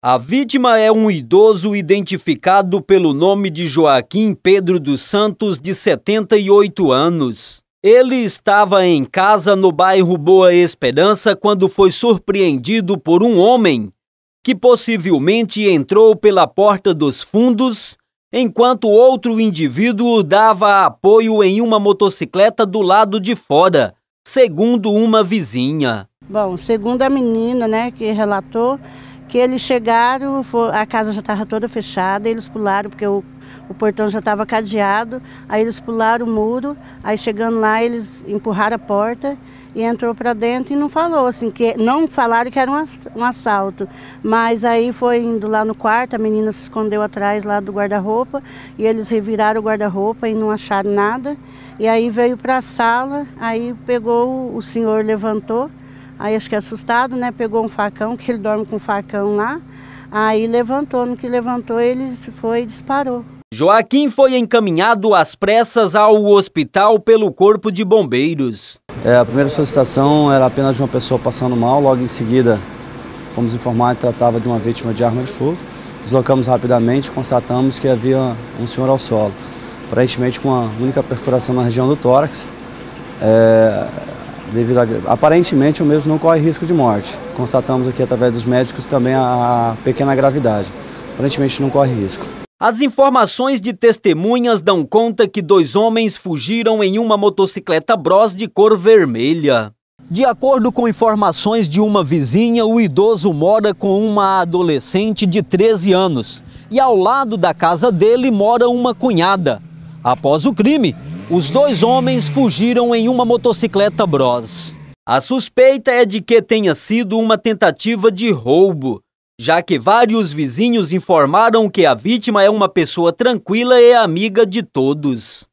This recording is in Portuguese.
A vítima é um idoso identificado pelo nome de Joaquim Pedro dos Santos, de 78 anos. Ele estava em casa no bairro Boa Esperança quando foi surpreendido por um homem que possivelmente entrou pela porta dos fundos enquanto outro indivíduo dava apoio em uma motocicleta do lado de fora, segundo uma vizinha. Bom, segundo a menina, né, que relatou, que eles chegaram, a casa já estava toda fechada, eles pularam, porque o, o portão já estava cadeado, aí eles pularam o muro, aí chegando lá eles empurraram a porta e entrou para dentro e não falou, assim, que não falaram que era um assalto, mas aí foi indo lá no quarto, a menina se escondeu atrás lá do guarda-roupa e eles reviraram o guarda-roupa e não acharam nada, e aí veio para a sala, aí pegou, o senhor levantou, Aí acho que é assustado, né? Pegou um facão, que ele dorme com um facão lá. Aí levantou, no que levantou ele foi e disparou. Joaquim foi encaminhado às pressas ao hospital pelo Corpo de Bombeiros. É, a primeira solicitação era apenas de uma pessoa passando mal, logo em seguida fomos informar que tratava de uma vítima de arma de fogo. Deslocamos rapidamente, constatamos que havia um senhor ao solo, aparentemente com uma única perfuração na região do tórax. É, devido a, aparentemente o mesmo não corre risco de morte. Constatamos aqui através dos médicos também a, a pequena gravidade. Aparentemente não corre risco. As informações de testemunhas dão conta que dois homens fugiram em uma motocicleta Bros de cor vermelha. De acordo com informações de uma vizinha, o idoso mora com uma adolescente de 13 anos. E ao lado da casa dele mora uma cunhada. Após o crime, os dois homens fugiram em uma motocicleta Bros. A suspeita é de que tenha sido uma tentativa de roubo, já que vários vizinhos informaram que a vítima é uma pessoa tranquila e amiga de todos.